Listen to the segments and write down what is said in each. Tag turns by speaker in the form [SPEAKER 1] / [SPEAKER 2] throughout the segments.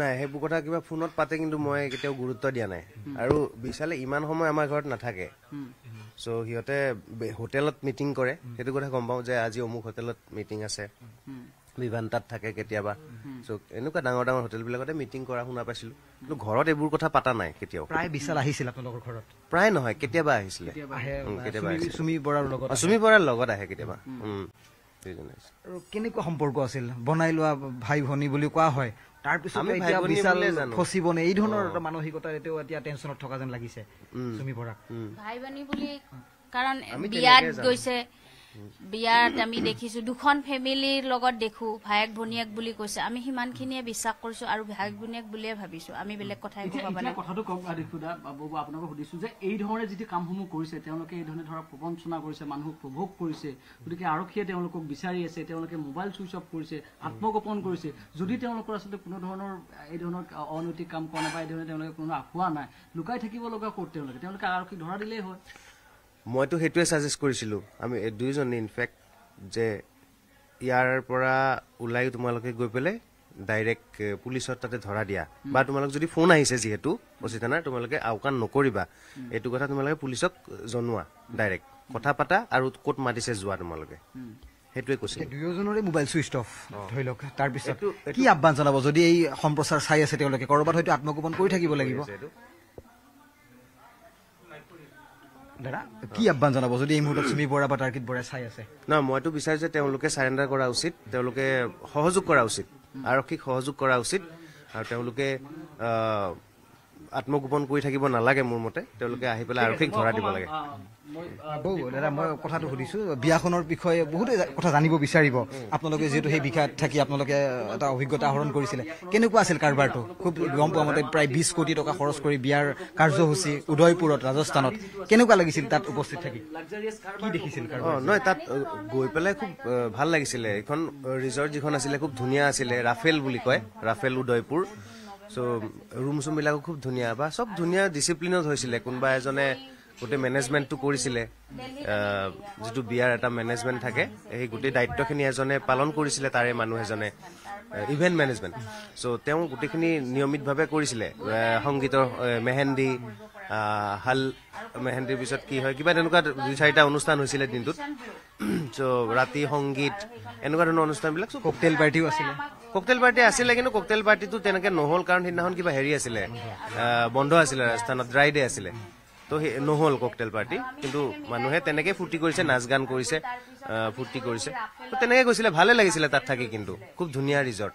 [SPEAKER 1] নাই সেইবোৰ কথা কিবা ফোনত পাতে কিন্তু মই কেতিয়াও গুৰুত্ব দিয়া নাই আৰু বিশালে ইমান সময় আমাৰ ঘৰত নাথাকে চ সিহঁতে হোটেলত মিটিং কৰে সেইটো কথা গম পাওঁ যে আজি অমুক হোটেলত মিটিং আছে বিভান্তাত থাকে কেতিয়াবা চ' এনেকুৱা ডাঙৰ ডাঙৰ হোটেলবিলাকতে মিটিং কৰা শুনা পাইছিলো কিন্তু ঘৰত এইবোৰ কথা পাতা নাই কেতিয়াও প্ৰায় বিশাল আহিছিল আপোনালোকৰ ঘৰত প্ৰায় নহয় কেতিয়াবা আহিছিলে চুমি বৰাৰ লগত আহে কেতিয়াবা
[SPEAKER 2] কেনেকুৱা সম্পৰ্ক আছিল বনাই লোৱা ভাই ভনী বুলি কোৱা হয় মানসিকতাৰ এতিয়া টেনচনত থকা যেন লাগিছে চুমি বৰাক
[SPEAKER 1] ভাই ভনী বুলি কাৰণ বিয়াত গৈছে
[SPEAKER 2] বিয়াত আমি দেখিছো
[SPEAKER 1] দুখন ফেমিলিৰ লগত দেখো ভায়েক ভনীয়েক বুলি কৈছে আমি সিমানখিনিয়ে বিশ্বাস কৰিছো আৰু ভায়েক ভনীয়েক বুলিয়ে ভাবিছো আমি বেলেগ কথাই
[SPEAKER 2] কথাটো কওক দেখো সুধিছো যে এই ধৰণে যিটো কামসমূহ কৰিছে তেওঁলোকে এই ধৰণে ধৰক প্ৰবঞ্চনা কৰিছে মানুহক প্ৰভোগ কৰিছে গতিকে আৰক্ষীয়ে তেওঁলোকক বিচাৰি আছে তেওঁলোকে মোবাইল চুইচ অফ কৰিছে আত্মগোপন কৰিছে যদি তেওঁলোকৰ আচলতে কোনো ধৰণৰ এই ধৰণৰ অনৈতিক কাম কৰা নাই বা এই ধৰণে তেওঁলোকে কোনো আসোৱা নাই লুকাই থাকিব লগা ক'ত তেওঁলোকে তেওঁলোকে আৰক্ষীক ধৰা দিলেই হয়
[SPEAKER 1] মইতো সেইটোৱে চাজেষ্ট কৰিছিলোঁ আমি দুয়োজনে ইনফেক্ট যে ইয়াৰ পৰা ওলাই তোমালোকে গৈ পেলাই ডাইৰেক্ট পুলিচত তাতে ধৰা দিয়া বা তোমালোক যদি ফোন আহিছে যিহেতু বুজি থানা তোমালোকে আওকাণ নকৰিবা এইটো কথা তোমালোকে পুলিচক জনোৱা ডাইৰেক্ট কথা পাতা আৰু কত মাতিছে যোৱা তোমালোকে
[SPEAKER 2] সেইটোৱে কৈছে দুয়োজনৰে মোবাইল চুইচ অফ ধৰি লওক তাৰপিছত কি আহ্বান জনাব যদি এই সম্প্ৰচাৰ চাই আছে তেওঁলোকে ক'ৰবাত হয়তো আত্মগোপন কৰি থাকিব লাগিব কি আহ্বান জনাব যদি এই মুহূৰ্তত চুমি বৰা বা তাৰ্কিত বৰাই চাই আছে
[SPEAKER 1] নহয় মইতো বিচাৰো যে তেওঁলোকে চাৰেণ্ডাৰ কৰা উচিত তেওঁলোকে সহযোগ কৰা উচিত আৰক্ষীক সহযোগ কৰা উচিত আৰু তেওঁলোকে আহ আত্মগোপন কৰি থাকিব নালাগে মোৰ মতে তেওঁলোকে আহি পেলাই আৰক্ষীক ধৰা দিব লাগে
[SPEAKER 2] বৌ দাদা মই কথাটো সুধিছোঁ বিয়াখনৰ বিষয়ে বহুতে কথা জানিব বিচাৰিব আপোনালোকে যিহেতু সেই বিষয়ত থাকি আপোনালোকে এটা অভিজ্ঞতা আহৰণ কৰিছিলে কেনেকুৱা আছিল কাৰোবাৰটো খুব গম পোৱা মতে প্ৰায় বিশ কোটি টকা খৰচ কৰি বিয়াৰ কাৰ্যসূচী উদয়পুৰত ৰাজস্থানত কেনেকুৱা লাগিছিল তাত উপস্থিত থাকি কি দেখিছিল
[SPEAKER 1] অঁ নহয় তাত গৈ পেলাই খুব ভাল লাগিছিলে এইখন ৰিজৰ্ট যিখন আছিলে খুব ধুনীয়া আছিলে ৰাফেল বুলি কয় ৰাফেল উদয়পুৰ চ' ৰুম চুমবিলাকো খুব ধুনীয়া বা চব ধুনীয়া ডিচিপ্লিনত হৈছিলে কোনোবা এজনে গোটেই মেনেজমেণ্টটো কৰিছিলে যিটো বিয়াৰ এটা মেনেজমেণ্ট থাকে সেই গোটেই দায়িত্বখিনি এজনে পালন কৰিছিলে তাৰে মানুহ এজনে ইভেণ্ট মেনেজমেণ্ট চ' তেওঁ গোটেইখিনি নিয়মিতভাৱে কৰিছিলে সংগীতৰ মেহেন্দি হাল মেহেন্দিৰ পিছত কি হয় কিবা তেনেকুৱা দুই চাৰিটা অনুষ্ঠান হৈছিলে দিনটোত চ' ৰাতি সংগীত এনেকুৱা ধৰণৰ অনুষ্ঠানবিলাক ককটেইল পাৰ্টিও আছিলে ককটেইল পাৰ্টি আছিলে কিন্তু ককটেইল পাৰ্টিটো তেনেকে নহল কাৰণ সেইদিনাখন কিবা হেৰি আছিলে বন্ধ আছিলে ৰাজস্থানত ড্ৰাই ডে আছিলে তো নহল ককটেইল পাৰ্টি কিন্তু মানুহে তেনেকে ফূৰ্তি কৰিছে নাচ গান কৰিছে ফূৰ্তি কৰিছে তেনেকে গৈছিলে ভালে লাগিছিলে তাত থাকি কিন্তু খুব ধুনীয়া ৰিজৰ্ট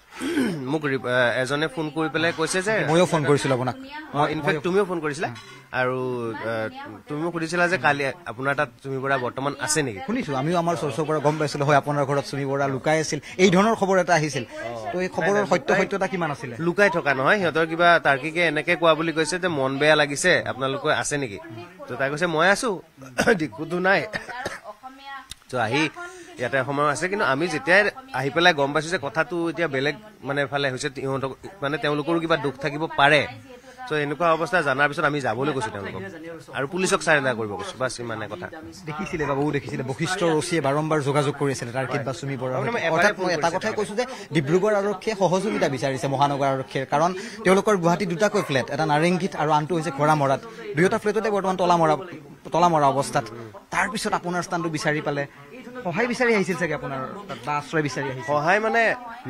[SPEAKER 1] মোক এজনে ফোন কৰি পেলাই
[SPEAKER 2] কৈছে যে ময়ো ফোন কৰিছিলো আপোনাক মই ইনফেক্ট
[SPEAKER 1] তুমিও ফোন কৰিছিলা আৰু তুমি সুধিছিলা যে কালি আপোনাৰ তাত চুমি বৰা বৰ্তমান আছে নেকি
[SPEAKER 2] শুনিছো আমিও আমাৰ চৰ্চৰ পৰা গম পাইছিলো হয় আপোনাৰ ঘৰত চুমি বৰা লুকাই আছিল এই ধৰণৰ খবৰ এটা আহিছিল এই খবৰৰ সত্য সত্যতা কিমান আছিলে লুকাই
[SPEAKER 1] থকা নহয় সিহঁতৰ কিবা তাৰ্কিকে এনেকে কোৱা বুলি কৈছে যে মন বেয়া লাগিছে আপোনালোকৰ আছে নেকি তাই কৈছে মই আছো দিকুটো নাই আহি ইয়াতে সময় আছে কিন্তু আমি যেতিয়াই আহি পেলাই গম পাইছো যে কথাটো এতিয়া বেলেগ মানে ফালে হৈছে ইহঁতক মানে তেওঁলোকৰো কিবা দুখ থাকিব পাৰে চ' এনেকুৱা অৱস্থা জনাৰ পিছত আমি যাবলৈ কৈছো তেওঁলোকক আৰু পুলিচক চাৰেণ্ডাৰ কৰিব কৈছো বাছ ইমানে কথা
[SPEAKER 2] দেখিছিলে বাবু দেখিছিলে বশিষ্ঠ ৰচিয়ে বাৰম্বাৰ যোগাযোগ কৰিছিলে তাৰ কিবা চুমি বৰা এটা কথাই কৈছো যে ডিব্ৰুগড় আৰক্ষীয়ে সহযোগিতা বিচাৰিছে মহানগৰ আৰক্ষীৰ কাৰণ তেওঁলোকৰ গুৱাহাটী দুটাকৈ ফ্লেট এটা নাৰেংগীত আৰু আনটো হৈছে ঘোৰা মৰাত দুয়োটা ফ্লেটতে বৰ্তমান তলা মৰা তলা মৰা অৱস্থাত তাৰপিছত আপোনাৰ স্থানটো বিচাৰি পালে সহায় বিচাৰি আহিছিল চাগে আপোনাৰ
[SPEAKER 1] বা আশ্ৰয় বিচাৰি আহিছিল সহায় মানে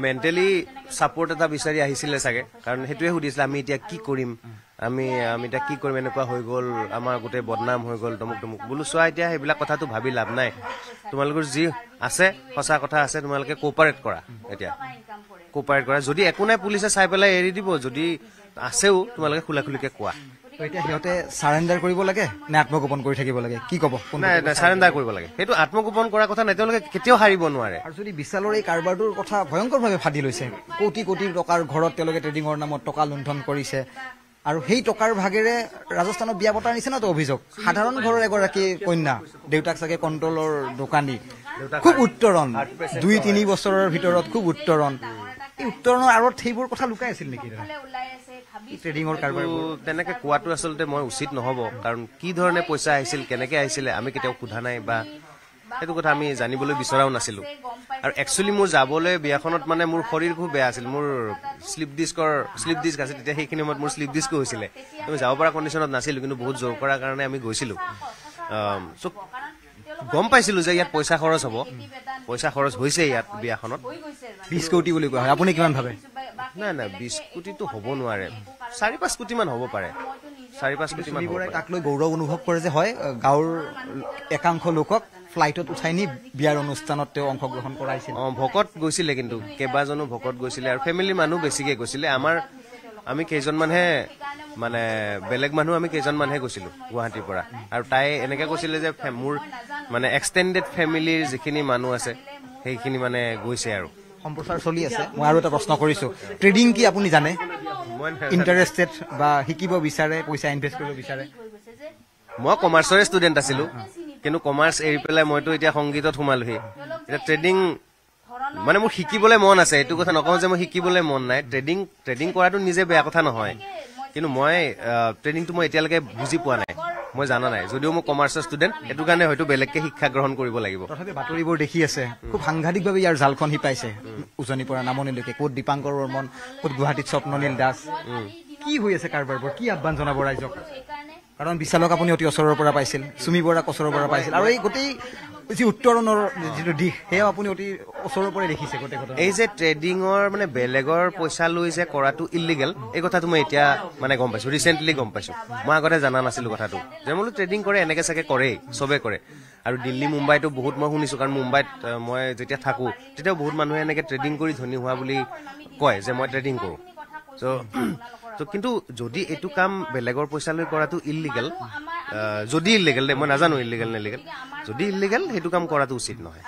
[SPEAKER 1] মেণ্টেলি ছাপৰ্ট এটা বিচাৰি আহিছিলে চাগে কাৰণ সেইটোৱে সুধিছিলে আমি এতিয়া কি কৰিম আমি আমি এতিয়া কি কৰিম এনেকুৱা হৈ গ'ল আমাৰ গোটেই বদনাম হৈ গ'ল তমুক তমুক বোলো চোৱা এতিয়া সেইবিলাক কথাটো ভাবি লাভ নাই তোমালোকৰ যি আছে সঁচা কথা আছে তোমালোকে কোপাৰেট কৰা এতিয়া কোপাৰেট কৰা যদি একো নাই পুলিচে চাই পেলাই এৰি দিব যদি আছেও তোমালোকে খোলাখুলিকে কোৱা
[SPEAKER 2] এতিয়া সিহঁতে চাৰেণ্ডাৰ কৰিব লাগে নে আত্মগোপন কৰি থাকিব লাগে কি কব চাৰেণ্ডাৰ কৰিব লাগে সেইটো আত্মগোপন কৰা কথা নাই তেওঁলোকে কেতিয়াও হাৰিব নোৱাৰে আৰু যদি বিশালৰ এই কাৰোবাৰটোৰ কথা ভয়ংকৰভাৱে ফাদি লৈছে কোটি কোটি টকাৰ ঘৰত তেওঁলোকে ট্ৰেডিঙৰ নামত টকা লুণ্ঠন কৰিছে আৰু সেই টকাৰ ভাগেৰে ৰাজস্থানত বিয়া পতা নিছে না তো অভিযোগ সাধাৰণ ঘৰৰ এগৰাকী কন্যা দেউতাক চাগে কণ্ট্ৰলৰ দোকানী
[SPEAKER 1] খুব উত্তৰণ দুই
[SPEAKER 2] তিনি বছৰৰ ভিতৰত খুব উত্তৰণ এই উত্তৰণৰ আঁৰত সেইবোৰ কথা লুকাই আছিল নেকি দাদা
[SPEAKER 1] তেনেকে কোৱাটো আচলতে মই উচিত নহব কাৰণ কি ধৰণে পইচা আহিছিল কেনেকে আহিছিলে আমি কেতিয়াও সোধা নাই বা সেইটো কথা আমি জানিবলৈ বিচৰাও নাছিলো আৰু একচুৱেলি মোৰ যাবলৈ বিয়াখনত মানে মোৰ শৰীৰ খুব বেয়া আছিল মোৰ শ্লিপ ডিস্কৰ শ্লিপ ডিস্ক আছিল তেতিয়া সেইখিনি সময়ত মোৰ শ্লিপ ডিস্ক হৈছিলে আমি যাব পৰা কণ্ডিশ্যনত নাছিলো কিন্তু বহুত জোৰ কৰাৰ কাৰণে আমি গৈছিলো গম পাইছিলো যে ইয়াত পইচা খৰচ হব পইচা খৰচ হৈছে
[SPEAKER 2] ইয়াত বিয়াখনত বিছ কোটি বুলি কোৱা হয় আপুনি কিমান ভাবে
[SPEAKER 1] নাই নাই বিছ কোটিটো হব নোৱাৰে চাৰি পাঁচ কোটিমান হ'ব পাৰে চাৰি পাঁচ কোটিবোৰে
[SPEAKER 2] তাক লৈ গৌৰৱ অনুভৱ কৰে যে হয় গাঁৱৰ একাংশ লোকক ফ্লাইটত উঠাই নি বিয়াৰ অনুষ্ঠানত তেওঁ অংশগ্ৰহণ কৰাইছিল
[SPEAKER 1] অঁ ভকত গৈছিলে কিন্তু কেইবাজনো ভকত গৈছিলে আৰু ফেমিলি মানুহ বেছিকৈ গৈছিলে আমাৰ আমি কেইজনমানহে মানে বেলেগ মানুহ আমি কেইজনমানহে গৈছিলোঁ গুৱাহাটীৰ পৰা আৰু তাই এনেকৈ কৈছিলে যে মোৰ মানে এক্সটেণ্ডেড ফেমিলিৰ যিখিনি মানুহ আছে সেইখিনি মানে গৈছে আৰু
[SPEAKER 2] সম্প্ৰচাৰ চলি আছে মই আৰু এটা প্ৰশ্ন কৰিছোঁ ট্ৰেডিং কি আপুনি জানে মই
[SPEAKER 1] কমাৰ্চৰে ষ্টুডেণ্ট আছিলো কিন্তু কমাৰ্চ এৰি পেলাই মইতো এতিয়া সংগীতত সোমালোহি এতিয়া ট্ৰেডিং মানে মোৰ শিকিবলৈ মন আছে এইটো কথা নকওঁ যে মই শিকিবলৈ মন নাই ট্ৰেডিং ট্ৰেডিং কৰাটো নিজে বেয়া কথা নহয় কিন্তু মই ট্ৰেইনিংটো মই এতিয়ালৈকে বুজি পোৱা নাই মই জানা নাই যদিও মই কমাৰ্চৰ ষ্টুডেণ্ট সেইটো কাৰণে হয়তো বেলেগকে শিক্ষা গ্ৰহণ কৰিব লাগিব তথাপি
[SPEAKER 2] বাতৰিবোৰ দেখি আছে খুব সাংঘাতিকভাৱে ইয়াৰ জালখন শিপাইছে উজনিৰ পৰা নামনিলৈকে ক'ত দীপাংকৰ বৰ্মন ক'ত গুৱাহাটীত স্বপ্ননীল দাস কি হৈ আছে কাৰোবাৰবোৰ কি আহ্বান জনাব ৰাইজক কাৰণ বিশালক আপুনি অতি ওচৰৰ পৰা পাইছিল চুমি বৰাক ওচৰৰ পৰা পাইছিল আৰু এই গোটেই বেছি উত্তৰণৰ যিটো দিশ সেয়াও আপুনি অতি ওচৰৰ পৰাই দেখিছে এই
[SPEAKER 1] যে ট্ৰেডিঙৰ মানে বেলেগৰ পইচা লৈ যে কৰাটো ইলিগেল এই কথাটো মই এতিয়া মানে গম পাইছো ৰিচেণ্টলি গম পাইছো মই আগতে জনা নাছিলো কথাটো যে বোলো ট্ৰেডিং কৰে এনেকে চাগে কৰেই চবে কৰে আৰু দিল্লী মুম্বাইটো বহুত মই শুনিছো কাৰণ মুম্বাইত মই যেতিয়া থাকো তেতিয়াও বহুত মানুহে এনেকে ট্ৰেডিং কৰি ধনী হোৱা বুলি কয় যে মই ট্ৰেডিং কৰোঁ কৰো কিন্তু যদি এইটো কাম বেলেগৰ পইচা লৈ কৰাটো ইলিগেল যদি ইলিগেল মই নাজানো ইলিগেল নে যদি ইলিগেল সেইটো কাম কৰাটো উচিত নহয়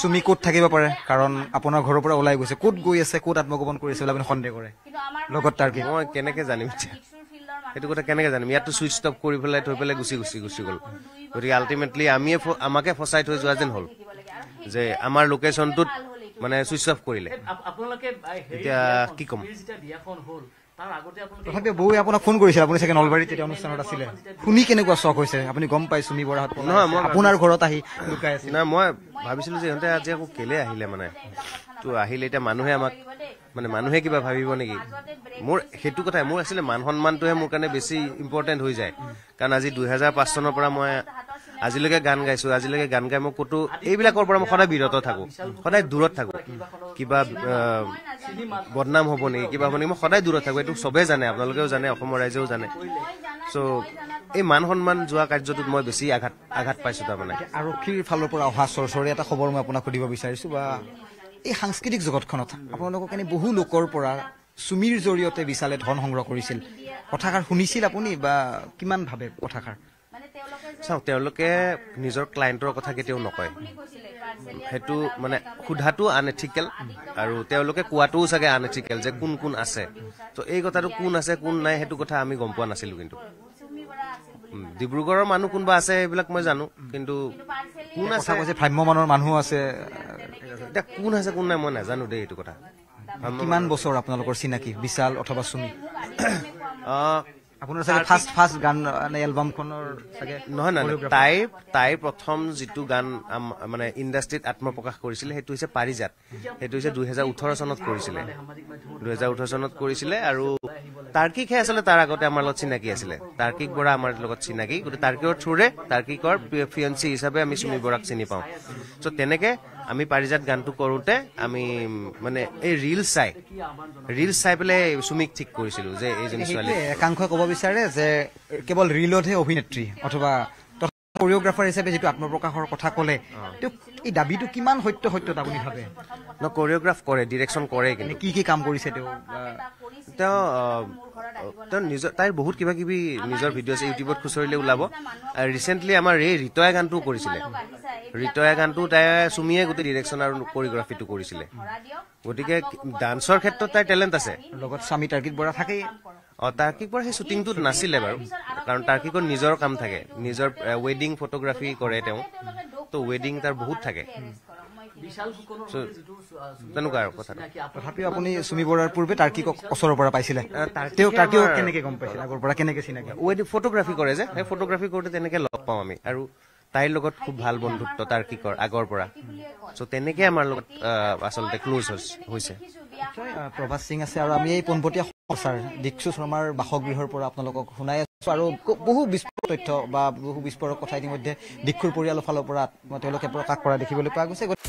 [SPEAKER 2] চুমি কত থাকিব পাৰে কাৰণ আপোনাৰ ঘৰৰ পৰা ওলাই গৈছে কত গৈ আছে কত আত্মগোপন কৰিছে বুলি আপুনি সন্দেহ কৰে লগত তাৰ কি
[SPEAKER 1] মই কেনেকে জানিম সেইটো কথা কেনেকে জানিম ইয়াতো চুইচ অফ কৰি পেলাই থৈ পেলাই গুচি গুচি গুচি গল গতিকে আল্টিমেটলি আমিয়ে আমাকে ফচাই থৈ যোৱা যেন হল যে আমাৰ লোকেশ্যনটোত
[SPEAKER 2] মানে চুইচ অফ কৰিলে
[SPEAKER 1] এতিয়া কি কম মানুহে কিবা ভাবিব নেকি মোৰ সেইটো কথাই মোৰ আছিলে মান সন্মানটোহে মোৰ কাৰণে বেছি ইম্পৰ্টেণ্ট হৈ যায় কাৰণ আজি দুহেজাৰ পাঁচ চনৰ পৰা মই আজিলৈকে গান গাইছো আজিলৈকে গান গাই মই কতো এইবিলাকৰ পৰা মই সদায় বিৰত থাকো সদায় দূৰত থাকো কিবা বদনাম হ'ব নেকি কিবা হ'ব নেকি মই সদায় দূৰত থাকোঁ এইটো চবেই জানে আপোনালোকেও জানে অসমৰ ৰাইজেও জানে চ' এই মান সন্মান যোৱা কাৰ্যটোত মই বেছি আঘাত আঘাত পাইছোঁ তাৰমানে
[SPEAKER 2] আৰক্ষীৰ ফালৰ পৰা অহা চৰচৰে এটা খবৰ মই আপোনাক সুধিব বিচাৰিছোঁ বা এই সাংস্কৃতিক জগতখনত আপোনালোকক এনে বহু লোকৰ পৰা চুমিৰ জৰিয়তে বিচালে ধন সংগ্ৰহ কৰিছিল কথাষাৰ শুনিছিল আপুনি বা কিমান ভাবে কথাষাৰ চাওক তেওঁলোকে নিজৰ ক্লায়েণ্টৰ কথা কেতিয়াও নকয় সেইটো মানে
[SPEAKER 1] সোধাটো আনএথিকেল আৰু তেওঁলোকে কোৱাটোও চাগে আনএথিকেল যে কোন কোন আছে তো এই কথাটো কোন আছে কোন নাই সেইটো কথা আমি গম পোৱা নাছিলো কিন্তু ডিব্ৰুগড়ৰ মানুহ কোনোবা আছে সেইবিলাক মই জানো কিন্তু
[SPEAKER 2] কোন আছে কৈছে ভ্ৰাম্যমানৰ মানুহ আছে এতিয়া কোন আছে কোন নাই মই নাজানো দেই এইটো কথা কিমান বছৰ আপোনালোকৰ চিনাকি বিশাল অথবা চুমি মানে
[SPEAKER 1] ইণ্ডাষ্ট্ৰীত আত্মপ্ৰকাশ কৰিছিলে সেইটো হৈছে পাৰিজাত সেইটো হৈছে দুহেজাৰ ওঠৰ চনত কৰিছিলে দুহেজাৰ ওঠৰ চনত কৰিছিলে আৰু তাৰ্কিকহে আচলতে তাৰ আগতে আমাৰ লগত চিনাকি আছিলে তাৰ্কিক বৰা আমাৰ লগত চিনাকি গতিকে তাৰ্কিকৰ থ্ৰুৰে তাৰ্কিকৰ ফিয়েঞ্চি হিচাপে আমি চুমি বৰাক চিনি পাওঁ চ' তেনেকে আমি পাৰিজাত গানটো কৰোঁতে আমি মানে এই ৰিল চাই ৰিল চাই পেলাই চুমিক ঠিক কৰিছিলো যে এইজনী ছোৱালী
[SPEAKER 2] একাংশই কব বিচাৰে যে কেৱল ৰিলতহে অভিনেত্ৰী অথবা কৰিঅগ্ৰাফাৰ হিচাপে যিটো আত্মপ্ৰকাশৰ কথা ক'লে তেওঁ এই দাবীটো কিমান সত্য সত্যত আপুনি ভাবে ন কৰিঅগ্ৰাফ কৰে ডিৰেকশ্যন কৰে কি কি কাম কৰিছে তেওঁ তেওঁ
[SPEAKER 1] তেওঁ নিজৰ তাইৰ বহুত কিবা কিবি নিজৰ ভিডিঅ' আছে ইউটিউবত খুচৰিলে ওলাব ৰিচেণ্টলি আমাৰ এই ৰিতয়া গানটো কৰিছিলে ৰিতয়া গানটো তাই চুমিয়ে গোটেই ডিৰেকশ্যন আৰু কৰিগ্ৰাফিটো কৰিছিলে গতিকে ডান্সৰ ক্ষেত্ৰত তাইৰ টেলেণ্ট আছে লগত স্বামী তাৰ্কিক বৰা থাকেই অ তাৰ্কিক বৰা সেই শ্বুটিংটোত নাছিলে বাৰু কাৰণ তাৰ্কিকৰ নিজৰ কাম থাকে নিজৰ ৱেডিং ফটোগ্ৰাফী কৰে তেওঁ ত ৱেডিং তাৰ বহুত থাকে তেনেকুৱা আৰু কথা
[SPEAKER 2] তথাপিও আপুনি চুমি বৰাৰ পূৰ্বে তাৰ্কিকক ওচৰৰ পৰা পাইছিলে তেওঁ তাৰ্কিক কেনেকৈ গম পাইছিলে আগৰ পৰা কেনেকৈ চিনাকি ৱেডিং
[SPEAKER 1] ফটোগ্ৰাফী কৰে যে সেই ফটোগ্ৰাফী কৰোঁতে তেনেকৈ লগ পাওঁ আমি আৰু তাইৰ লগত খুব ভাল বন্ধুত্ব তাৰ্কিকৰ আগৰ পৰা চ' তেনেকৈ আমাৰ লগত আচলতে ক্লজ হৈছে
[SPEAKER 2] প্ৰভাত সিং আছে আৰু আমি এই পোনপটীয়া সঁচাৰ দীক্ষু শৰ্মাৰ বাসগৃহৰ পৰা আপোনালোকক শুনাই আছো আৰু বহু বিস্ফোৰক তথ্য বা বহু বিস্ফোৰক কথা ইতিমধ্যে দীক্ষুৰ পৰিয়ালৰ ফালৰ পৰা তেওঁলোকে প্ৰকাশ কৰা দেখিবলৈ পোৱা গৈছে গতিকে